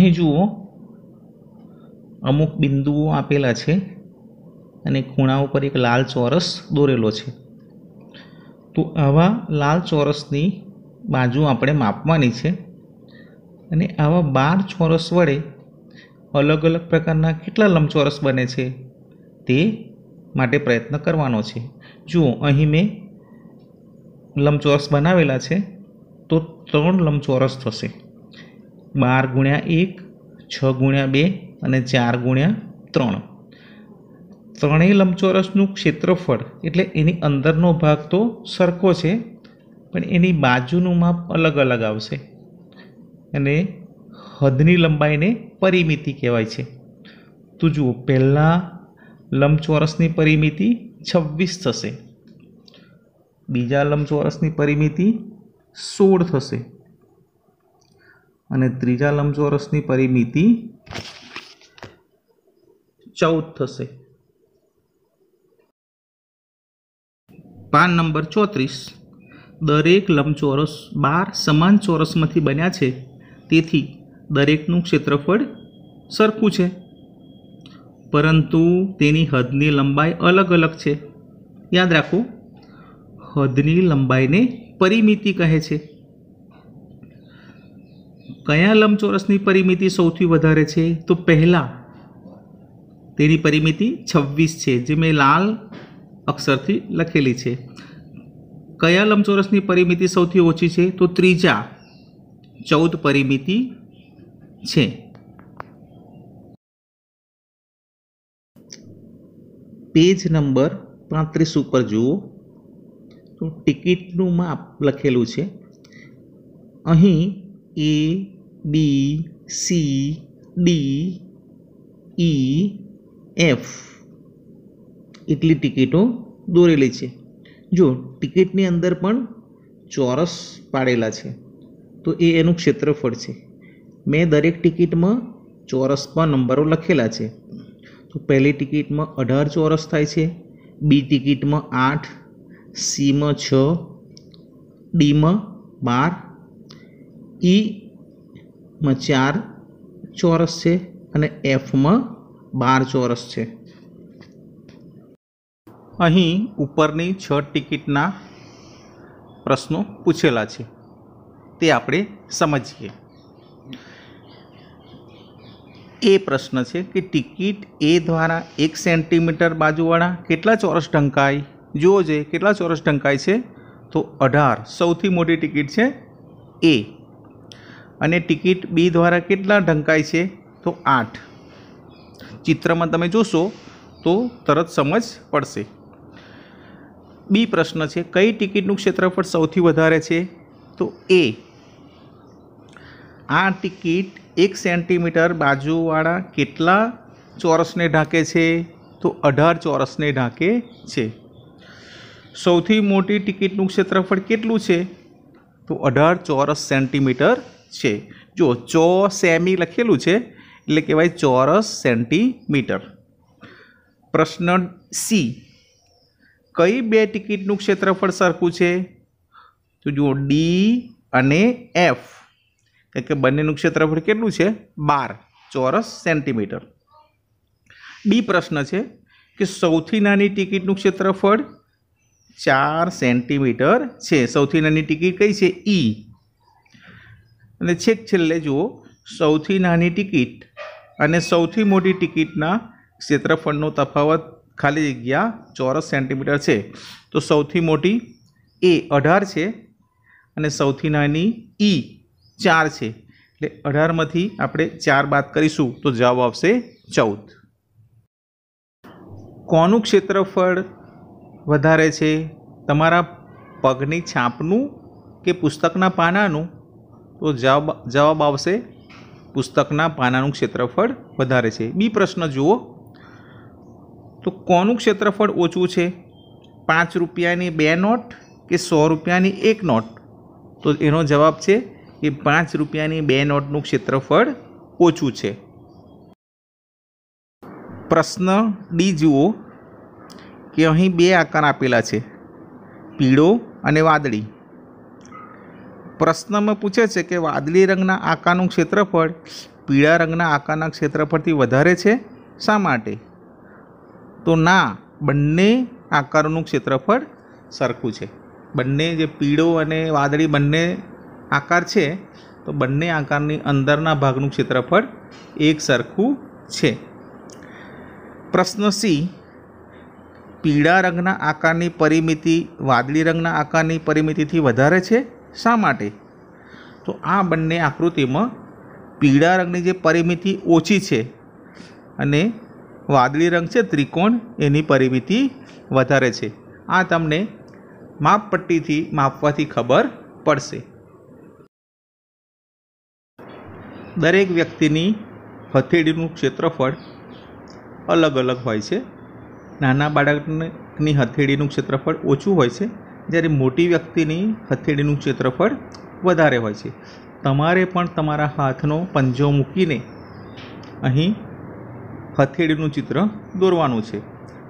અહીં જુઓ અમુક બિંદુઓ આપેલા છે અને ખૂણા ઉપર એક લાલ ચોરસ દોરેલો છે તો આવા લાલ ચોરસની બાજુ આપણે માપવાની છે અને આવા બાર ચોરસ વડે અલગ અલગ પ્રકારના કેટલા લંબચોરસ બને છે તે માટે પ્રયત્ન કરવાનો છે જુઓ અહીં મેં લંબચોરસ બનાવેલા છે તો ત્રણ લંબચોરસ થશે બાર ગુણ્યા એક છ ગુણ્યા બે અને ચાર ગુણ્યા ત્રણ ત્રણેય લંબચોરસનું ક્ષેત્રફળ એટલે એની અંદરનો ભાગ તો સરખો છે પણ એની બાજુનું માપ અલગ અલગ આવશે અને હદની લંબાઈને પરિમિતિ કહેવાય છે તો જુઓ પહેલાં લંબચોરસની પરિમિતિ છવ્વીસ થશે બીજા લંબચોરસની પરિમિતિ સોળ થશે અને ત્રીજા લંબચોરસની પરિમિતિ ચૌદ થશે પાન નંબર ચોત્રીસ દરેક લંબચોરસ બાર સમાન ચોરસમાંથી બન્યા છે તેથી દરેકનું ક્ષેત્રફળ સરખું છે પરંતુ તેની હદની લંબાઈ અલગ અલગ છે યાદ રાખો હદની લંબાઈને પરિમિતિ કહે છે કયા લંબચોરસની પરિમિતિ સૌથી વધારે છે તો પહેલાં તેની પરિમિતિ છવ્વીસ છે જે મેં લાલ અક્ષરથી લખેલી છે કયા લંબચોરસની પરિમિતિ સૌથી ઓછી છે તો ત્રીજા ચૌદ પરિમિતિ છે પેજ નંબર પાંત્રીસ ઉપર જુઓ તો ટિકિટનું માપ લખેલું છે અહીં એ B C D E F એટલી ટિકિટો દોરેલી છે જો ટિકિટની અંદર પણ ચોરસ પાડેલા છે તો એ એનું ક્ષેત્રફળ છે મેં દરેક ટિકિટમાં ચોરસમાં નંબરો લખેલા છે તો પહેલી ટિકિટમાં અઢાર ચોરસ થાય છે બી ટિકિટમાં આઠ સીમાં છ ડીમાં બાર ઈ e માં ચાર ચોરસ છે અને એફમાં બાર ચોરસ છે અહીં ઉપરની છ ટિકિટના પ્રશ્નો પૂછેલા છે તે આપણે સમજીએ એ પ્રશ્ન છે કે ટિકિટ એ દ્વારા એક સેન્ટીમીટર બાજુવાળા કેટલા ચોરસ ઢંકાય જુઓ જોઈએ કેટલા ચોરસ ઢંકાય છે તો અઢાર સૌથી મોટી ટિકિટ છે એ અને ટિકિટ બી દ્વારા કેટલા ઢંકાય છે તો આઠ ચિત્રમાં તમે જોશો તો તરત સમજ પડશે બી પ્રશ્ન છે કઈ ટિકિટનું ક્ષેત્રફળ સૌથી વધારે છે તો એ આ ટિકિટ એક સેન્ટીમીટર બાજુવાળા કેટલા ચોરસને ઢાંકે છે તો અઢાર ચોરસને ઢાંકે છે સૌથી મોટી ટિકિટનું ક્ષેત્રફળ કેટલું છે તો અઢાર ચોરસ સેન્ટીમીટર છે જો ચો સેમી લખેલું છે એટલે કહેવાય ચોરસ સેન્ટીમીટર પ્રશ્ન સી કઈ બે ટિકિટનું ક્ષેત્રફળ સરખું છે તો જુઓ ડી અને એફ કારણ કે બંનેનું ક્ષેત્રફળ કેટલું છે બાર ચોરસ સેન્ટીમીટર ડી પ્રશ્ન છે કે સૌથી નાની ટિકિટનું ક્ષેત્રફળ ચાર સેન્ટીમીટર છે સૌથી નાની ટિકિટ કઈ છે ઈ અને છેક છેલ્લે જુઓ સૌથી નાની ટિકિટ અને સૌથી મોટી ટિકિટના ક્ષેત્રફળનો તફાવત ખાલી જગ્યા ચોરસ સેન્ટીમીટર છે તો સૌથી મોટી એ અઢાર છે અને સૌથી નાની ઈ ચાર છે એટલે અઢારમાંથી આપણે ચાર બાદ કરીશું તો જવાબ આવશે ચૌદ કોનું ક્ષેત્રફળ વધારે છે તમારા પગની છાપનું કે પુસ્તકના પાનાનું તો જવાબ આવશે પુસ્તકના પાનાનું ક્ષેત્રફળ વધારે છે બી પ્રશ્ન જુઓ તો કોનું ક્ષેત્રફળ ઓછું છે પાંચ રૂપિયાની બે નોટ કે સો રૂપિયાની એક નોટ તો એનો જવાબ છે કે પાંચ રૂપિયાની બે નોટનું ક્ષેત્રફળ ઓછું છે પ્રશ્ન ડી જુઓ કે અહીં બે આકાર આપેલા છે પીળો અને વાદળી પ્રશ્નમાં પૂછે છે કે વાદળી રંગના આકારનું ક્ષેત્રફળ પીળા રંગના આકારના ક્ષેત્રફળથી વધારે છે શા માટે તો ના બંને આકારનું ક્ષેત્રફળ સરખું છે બંને જે પીળો અને વાદળી બંને આકાર છે તો બંને આકારની અંદરના ભાગનું ક્ષેત્રફળ એક સરખું છે પ્રશ્ન સી પીળા રંગના આકારની પરિમિતિ વાદળી રંગના આકારની પરિમિતિથી વધારે છે શા માટે તો આ બંને આકૃતિમાં પીળા રંગની જે પરિમિતિ ઓછી છે અને વાદળી રંગ છે ત્રિકોણ એની પરિમિતિ વધારે છે આ તમને માપપટ્ટીથી માપવાથી ખબર પડશે દરેક વ્યક્તિની હથેળીનું ક્ષેત્રફળ અલગ અલગ હોય છે નાના બાળકની હથેળીનું ક્ષેત્રફળ ઓછું હોય છે જ્યારે મોટી વ્યક્તિની હથેળીનું ક્ષેત્રફળ વધારે હોય છે તમારે પણ તમારા હાથનો પંજો મૂકીને અહીં હથેળીનું ચિત્ર દોરવાનું છે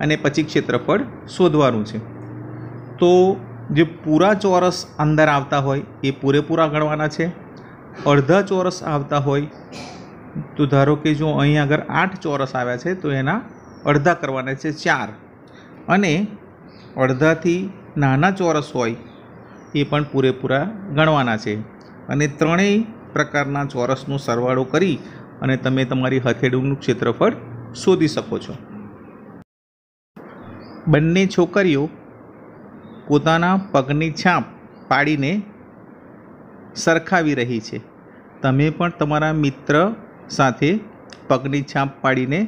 અને પછી ક્ષેત્રફળ શોધવાનું છે તો જે પૂરા ચોરસ અંદર આવતા હોય એ પૂરેપૂરા ગણવાના છે અડધા ચોરસ આવતા હોય તો ધારો કે જો અહીં આગળ આઠ ચોરસ આવ્યા છે તો એના અડધા કરવાના છે ચાર અને અડધાથી નાના ચોરસ હોય એ પણ પૂરેપૂરા ગણવાના છે અને ત્રણેય પ્રકારના ચોરસનો સરવાળો કરી અને તમે તમારી હથેળીનું ક્ષેત્રફળ શોધી શકો છો બંને છોકરીઓ પોતાના પગની છાપ પાડીને સરખાવી રહી છે તમે પણ તમારા મિત્ર સાથે પગની છાપ પાડીને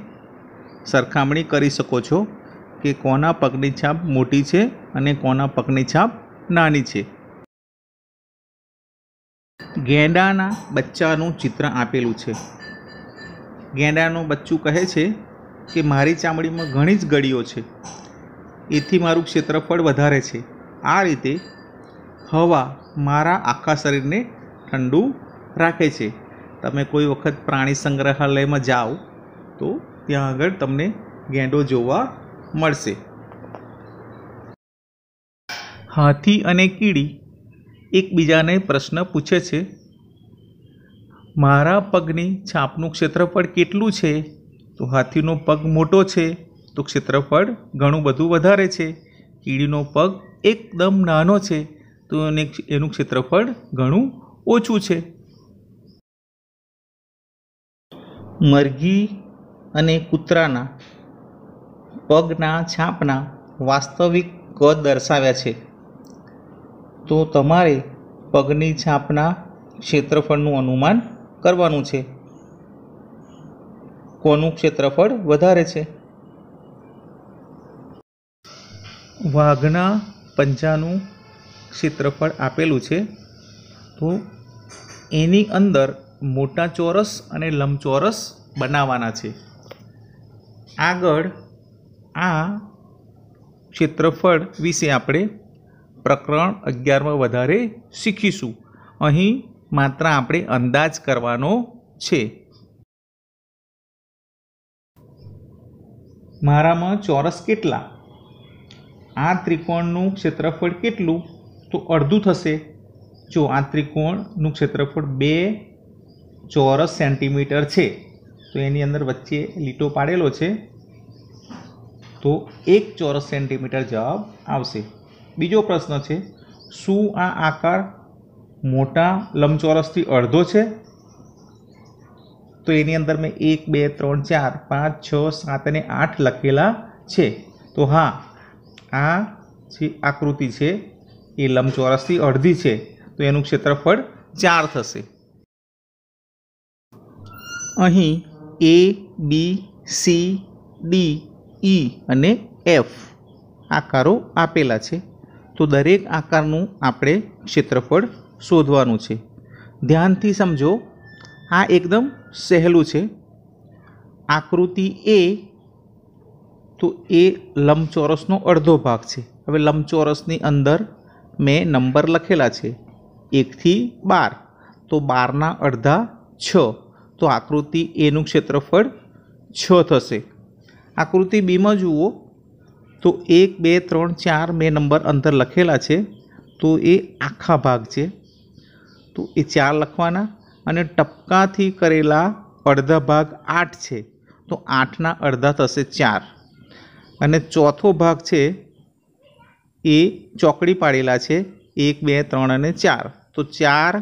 સરખામણી કરી શકો છો કે કોના પગની છાપ મોટી છે અને કોના પગની છાપ નાની છે ગેંડાના બચ્ચાનું ચિત્ર આપેલું છે ગેંડાનું બચ્ચું કહે છે કે મારી ચામડીમાં ઘણી જ ગળીઓ છે એથી મારું ક્ષેત્રફળ વધારે છે આ રીતે હવા મારા આખા શરીરને ઠંડુ રાખે છે તમે કોઈ વખત પ્રાણી સંગ્રહાલયમાં જાઓ તો ત્યાં આગળ તમને ગેંડો જોવા મળશે હાથી અને કીડી એકબીજાને પ્રશ્ન પૂછે છે મારા પગની છાપનું ક્ષેત્રફળ કેટલું છે તો હાથીનો પગ મોટો છે તો ક્ષેત્રફળ ઘણું બધું વધારે છે કીડીનો પગ એકદમ નાનો છે તો એને એનું ક્ષેત્રફળ ઘણું ઓછું છે મરઘી અને કૂતરાના પગના છાપના વાસ્તવિક કદ દર્શાવ્યા છે તો તમારે પગની છાપના ક્ષેત્રફળનું અનુમાન કરવાનું છે કોનું ક્ષેત્રફળ વધારે છે વાઘના પંજાનું ક્ષેત્રફળ આપેલું છે તો એની અંદર મોટા ચોરસ અને લંબચોરસ બનાવવાના છે આગળ આ ક્ષેત્રફળ વિશે આપણે પ્રકરણ અગિયારમાં વધારે શીખીશું અહીં માત્ર આપણે અંદાજ કરવાનો છે મારામાં ચોરસ કેટલા આ ત્રિકોણનું ક્ષેત્રફળ કેટલું તો અડધું થશે જો આ ત્રિકોણનું ક્ષેત્રફળ બે ચોરસ સેન્ટીમીટર છે તો એની અંદર વચ્ચે લીટો પાડેલો છે તો એક ચોરસ સેન્ટીમીટર જવાબ આવશે બીજો પ્રશ્ન છે શું આ આકાર મોટા લંબચોરસથી અડધો છે તો એની અંદર મેં એક બે ત્રણ ચાર પાંચ છ સાત અને આઠ લખેલા છે તો હા આ જે આકૃતિ છે એ લંબચોરસથી અડધી છે તો એનું ક્ષેત્રફળ ચાર થશે અહીં A B C D E e અને એફ આકારો આપેલા છે તો દરેક આકારનું આપણે ક્ષેત્રફળ શોધવાનું છે ધ્યાનથી સમજો આ એકદમ સહેલું છે આકૃતિ એ તો એ લંબચોરસનો અડધો ભાગ છે હવે લંબચોરસની અંદર મેં નંબર લખેલા છે એકથી બાર તો બારના અડધા છ તો આકૃતિ એનું ક્ષેત્રફળ છ થશે આકૃતિ બીમાં જુઓ તો એક બે ત્રણ ચાર બે નંબર અંદર લખેલા છે તો એ આખા ભાગ છે તો એ ચાર લખવાના અને ટપકાથી કરેલા અડધા ભાગ આઠ છે તો આઠના અડધા થશે ચાર અને ચોથો ભાગ છે એ ચોકડી પાડેલા છે એક બે ત્રણ અને ચાર તો ચાર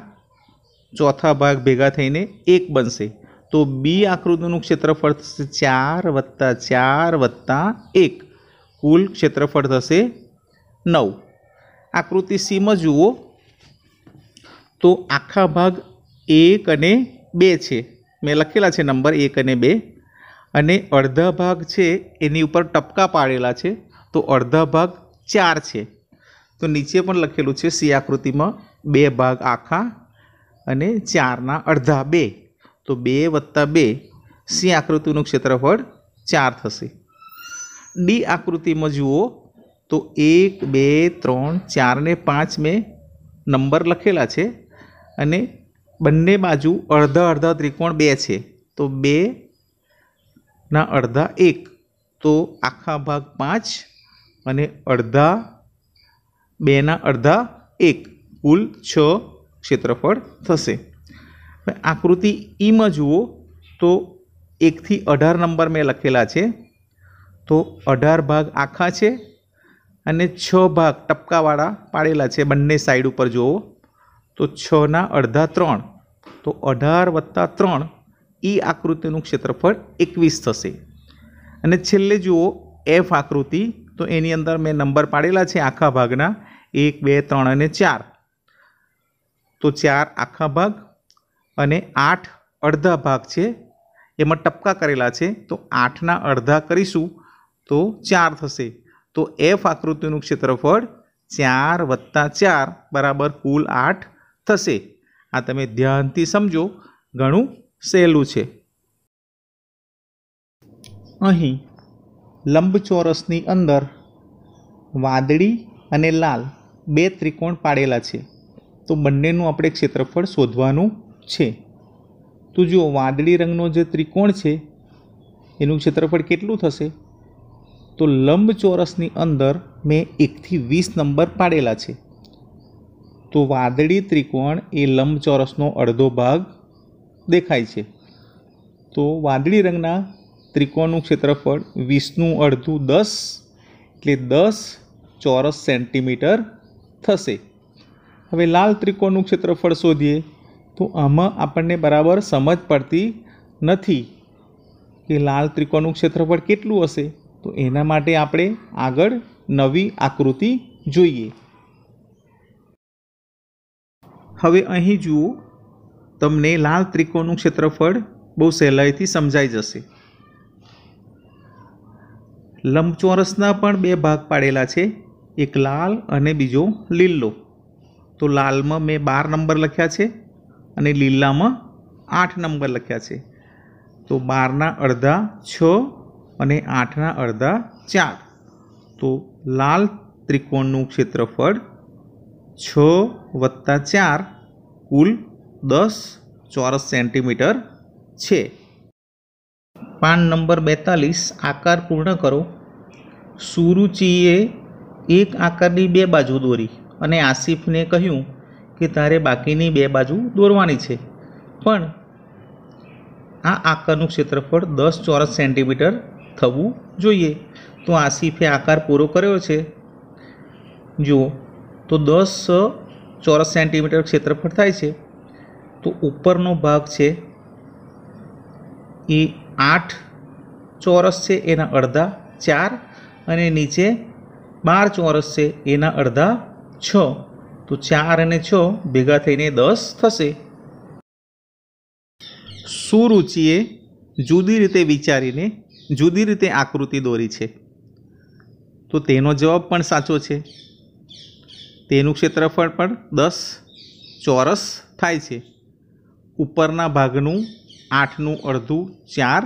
ચોથા ભાગ ભેગા થઈને એક બનશે તો બી આકૃતિનું ક્ષેત્રફળ થશે ચાર વત્તા ચાર વત્તા એક કુલ ક્ષેત્રફળ થશે નવ આકૃતિ સીમાં જુઓ તો આખા ભાગ એક અને બે છે મેં લખેલા છે નંબર એક અને બે અને અડધા ભાગ છે એની ઉપર ટપકા પાડેલા છે તો અડધા ભાગ ચાર છે તો નીચે પણ લખેલું છે સી આકૃતિમાં બે ભાગ આખા અને ચારના અડધા બે તો બે વત્તા બે સી આકૃતિનું ક્ષેત્રફળ ચાર થશે ડી આકૃતિમાં જુઓ તો એક બે ત્રણ ચારને પાંચ મેં નંબર લખેલા છે અને બંને બાજુ અડધા અડધા ત્રિકોણ બે છે તો બે ના અડધા એક તો આખા ભાગ પાંચ અને અડધા બેના અડધા એક કુલ છ ક્ષેત્રફળ થશે આકૃતિ ઈમાં જુઓ તો એકથી અઢાર નંબર મેં લખેલા છે તો અઢાર ભાગ આખા છે અને છ ભાગ ટપકાવાળા પાડેલા છે બંને સાઈડ ઉપર જુઓ તો છના અડધા ત્રણ તો અઢાર વત્તા ત્રણ ઈ આકૃતિનું ક્ષેત્રફળ એકવીસ થશે અને છેલ્લે જુઓ એફ આકૃતિ તો એની અંદર મેં નંબર પાડેલા છે આખા ભાગના એક બે ત્રણ અને ચાર તો ચાર આખા ભાગ અને આઠ અડધા ભાગ છે એમાં ટપકા કરેલા છે તો આઠના અડધા કરીશું તો ચાર થશે તો એફ આકૃતિનું ક્ષેત્રફળ ચાર વત્તા ચાર બરાબર કુલ આઠ થશે આ તમે ધ્યાનથી સમજો ઘણું સહેલું છે અહીં લંબચોરસની અંદર વાદળી અને લાલ બે ત્રિકોણ પાડેલા છે તો બંનેનું આપણે ક્ષેત્રફળ શોધવાનું છે તો જુઓ વાદળી રંગનો જે ત્રિકોણ છે એનું ક્ષેત્રફળ કેટલું થશે તો લંબ ચોરસની અંદર મેં એકથી વીસ નંબર પાડેલા છે તો વાદળી ત્રિકોણ એ લંબચોરસનો અડધો ભાગ દેખાય છે તો વાદળી રંગના ત્રિકોણનું ક્ષેત્રફળ વીસનું અડધું દસ એટલે દસ ચોરસ સેન્ટીમીટર થશે હવે લાલ ત્રિકોણનું ક્ષેત્રફળ શોધીએ તો આમાં આપણને બરાબર સમજ પડતી નથી કે લાલ ત્રિકોણનું ક્ષેત્રફળ કેટલું હશે તો એના માટે આપણે આગળ નવી આકૃતિ જોઈએ હવે અહીં જુઓ તમને લાલ ત્રિકોણનું ક્ષેત્રફળ બહુ સહેલાઈથી સમજાઈ જશે લંબચોરસના પણ બે ભાગ પાડેલા છે એક લાલ અને બીજો લીલો તો લાલમાં મેં બાર નંબર લખ્યા છે અને લીલામાં આઠ નંબર લખ્યા છે તો બારના અડધા છ અને આઠના અડધા ચાર તો લાલ ત્રિકોણનું ક્ષેત્રફળ છ વત્તા ચાર કુલ દસ ચોરસ સેન્ટીમીટર છે પાન નંબર બેતાલીસ આકાર પૂર્ણ કરો સુરુચિએ એક આકારની બે બાજુ દોરી અને આસિફને કહ્યું કે તારે બાકીની બે બાજુ દોરવાની છે પણ આ આકારનું ક્ષેત્રફળ દસ ચોરસ સેન્ટીમીટર થવું જોઈએ તો આ સીફે આકાર પૂરો કર્યો છે જુઓ તો દસ ચોરસ સેન્ટીમીટર ક્ષેત્રફળ થાય છે તો ઉપરનો ભાગ છે એ આઠ ચોરસ છે એના અડધા ચાર અને નીચે બાર ચોરસ છે એના અડધા છ તો ચાર અને છ ભેગા થઈને દસ થશે સુરુચિએ જુદી રીતે વિચારીને જુદી રીતે આકૃતિ દોરી છે તો તેનો જવાબ પણ સાચો છે તેનું ક્ષેત્રફળ પણ દસ ચોરસ થાય છે ઉપરના ભાગનું આઠનું અડધું ચાર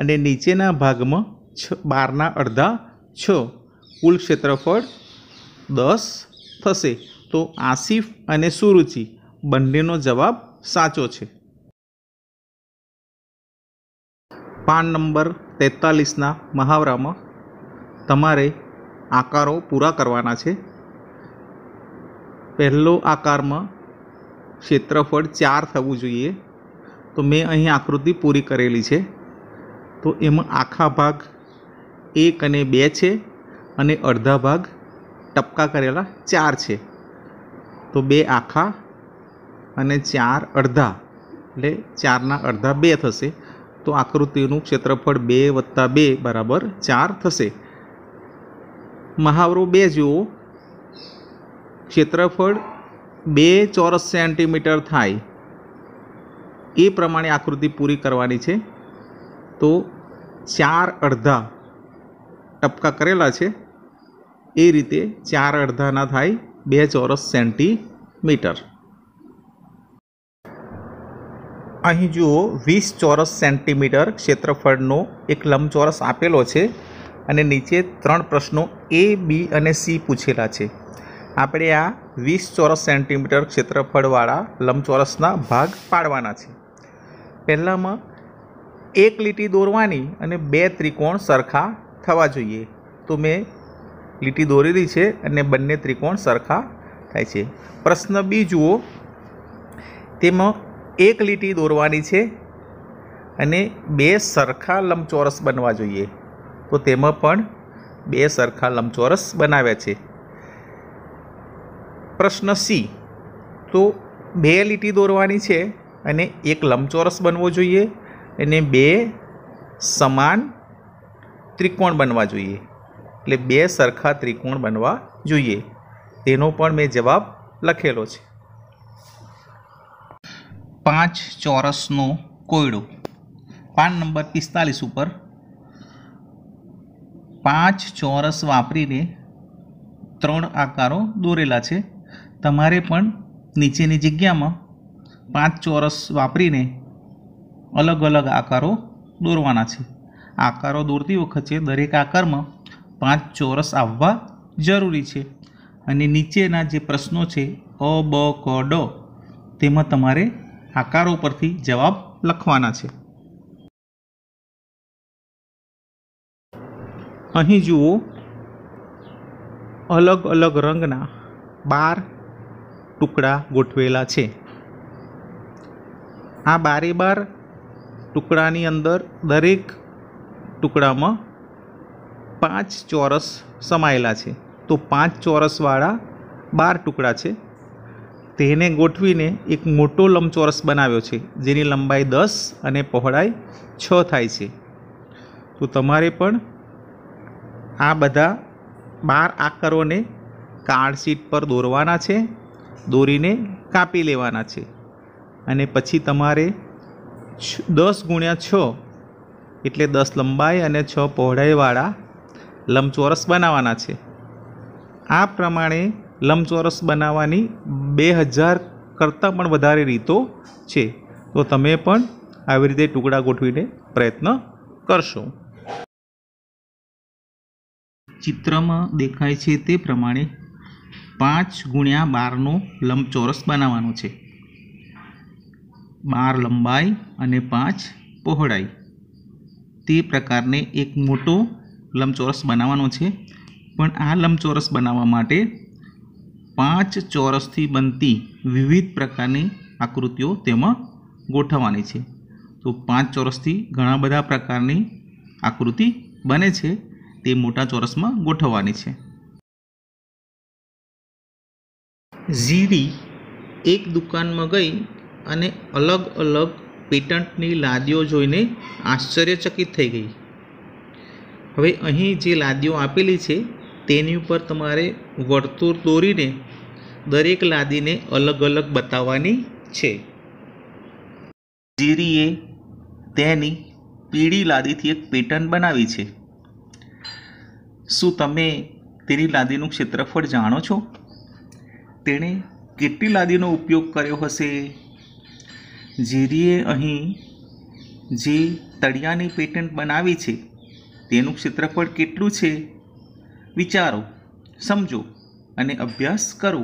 અને નીચેના ભાગમાં છ બારના અડધા છ કુલ ક્ષેત્રફળ દસ થશે તો આસિફ અને સુરુચિ બંનેનો જવાબ સાચો છે પાન નંબર તેતાલીસના મહાવરામાં તમારે આકારો પૂરા કરવાના છે પહેલો આકારમાં ક્ષેત્રફળ ચાર થવું જોઈએ તો મેં અહીં આકૃતિ પૂરી કરેલી છે તો એમાં આખા ભાગ એક અને બે છે અને અડધા ભાગ ટપકા કરેલા ચાર છે તો બે આખા અને ચાર અડધા એટલે ચારના અડધા બે થશે તો આકૃતિનું ક્ષેત્રફળ બે વત્તા બે બરાબર ચાર થશે મહાવરો બે જુઓ ક્ષેત્રફળ બે ચોરસ સેન્ટીમીટર થાય એ પ્રમાણે આકૃતિ પૂરી કરવાની છે તો ચાર અડધા ટપકા કરેલા છે એ રીતે ચાર અડધાના થાય બે ચોરસ સેન્ટીમીટર અહીં જુઓ વીસ ચોરસ સેન્ટીમીટર ક્ષેત્રફળનો એક લંબચોરસ આપેલો છે અને નીચે ત્રણ પ્રશ્નો એ બી અને સી પૂછેલા છે આપણે આ વીસ ચોરસ સેન્ટીમીટર ક્ષેત્રફળવાળા લંબચોરસના ભાગ પાડવાના છે પહેલાંમાં એક લીટી દોરવાની અને બે ત્રિકોણ સરખા થવા જોઈએ તો મેં લીટી દોરેલી છે અને બંને ત્રિકોણ સરખા થાય છે પ્રશ્ન બી જુઓ તેમાં એક લીટી દોરવાની છે અને બે સરખા લંબચોરસ બનવા જોઈએ તો તેમાં પણ બે સરખા લંબચોરસ બનાવ્યા છે પ્રશ્ન સી તો બે લીટી દોરવાની છે અને એક લંબચોરસ બનવો જોઈએ અને બે સમાન ત્રિકોણ બનવા જોઈએ એટલે બે સરખા ત્રિકોણ બનવા જોઈએ તેનો પણ મેં જવાબ લખેલો છે પાંચ ચોરસનો કોયડો પાન નંબર પિસ્તાલીસ ઉપર પાંચ ચોરસ વાપરીને ત્રણ આકારો દોરેલા છે તમારે પણ નીચેની જગ્યામાં પાંચ ચોરસ વાપરીને અલગ અલગ આકારો દોરવાના છે આકારો દોરતી વખતે દરેક આકારમાં પાંચ ચોરસ આવવા જરૂરી છે અને નીચેના જે પ્રશ્નો છે અ બ ક ડ તેમાં તમારે આકારો પરથી જવાબ લખવાના છે અહીં જુઓ અલગ અલગ રંગના બાર ટુકડા ગોઠવેલા છે આ બારે બાર ટુકડાની અંદર દરેક ટુકડામાં પાંચ ચોરસ સમાયેલા છે તો પાંચ ચોરસવાળા બાર ટુકડા છે તેને ગોઠવીને એક મોટો લંબચોરસ બનાવ્યો છે જેની લંબાઈ દસ અને પહોળાઈ છ થાય છે તો તમારે પણ આ બધા બાર આકારોને કાર્ડશીટ પર દોરવાના છે દોરીને કાપી લેવાના છે અને પછી તમારે દસ ગુણ્યા છ એટલે દસ લંબાઈ અને છ પહોળાઈવાળા લંબચોરસ બનાવવાના છે આ પ્રમાણે લંબચોરસ બનાવવાની બે હજાર કરતાં પણ વધારે રીતો છે તો તમે પણ આવી રીતે ટુકડા ગોઠવીને પ્રયત્ન કરશો ચિત્રમાં દેખાય છે તે પ્રમાણે પાંચ ગુણ્યા બારનો લંબચોરસ બનાવવાનો છે બાર લંબાઈ અને પાંચ પહોળાઈ તે પ્રકારને એક મોટો લંબચોરસ બનાવવાનો છે પણ આ લંબચોરસ બનાવવા માટે પાંચ ચોરસથી બનતી વિવિધ પ્રકારની આકૃતિઓ તેમાં ગોઠવવાની છે તો પાંચ ચોરસથી ઘણા બધા પ્રકારની આકૃતિ બને છે તે મોટા ચોરસમાં ગોઠવવાની છે ઝીરી એક દુકાનમાં ગઈ અને અલગ અલગ પેટન્ટની લાદીઓ જોઈને આશ્ચર્યચકિત થઈ ગઈ હવે અહીં જે લાદીઓ આપેલી છે તેની ઉપર તમારે વર્તુળ દોરીને દરેક લાદીને અલગ અલગ બતાવવાની છે જીરીએ તેની પીળી લાદીથી એક પેટર્ન બનાવી છે શું તમે તેની લાદીનું ક્ષેત્રફળ જાણો છો તેણે કેટલી લાદીનો ઉપયોગ કર્યો હશે જીરીએ અહીં જે તળિયાની પેટન્ટ બનાવી છે તેનું ક્ષેત્રફળ કેટલું છે વિચારો સમજો અને અભ્યાસ કરો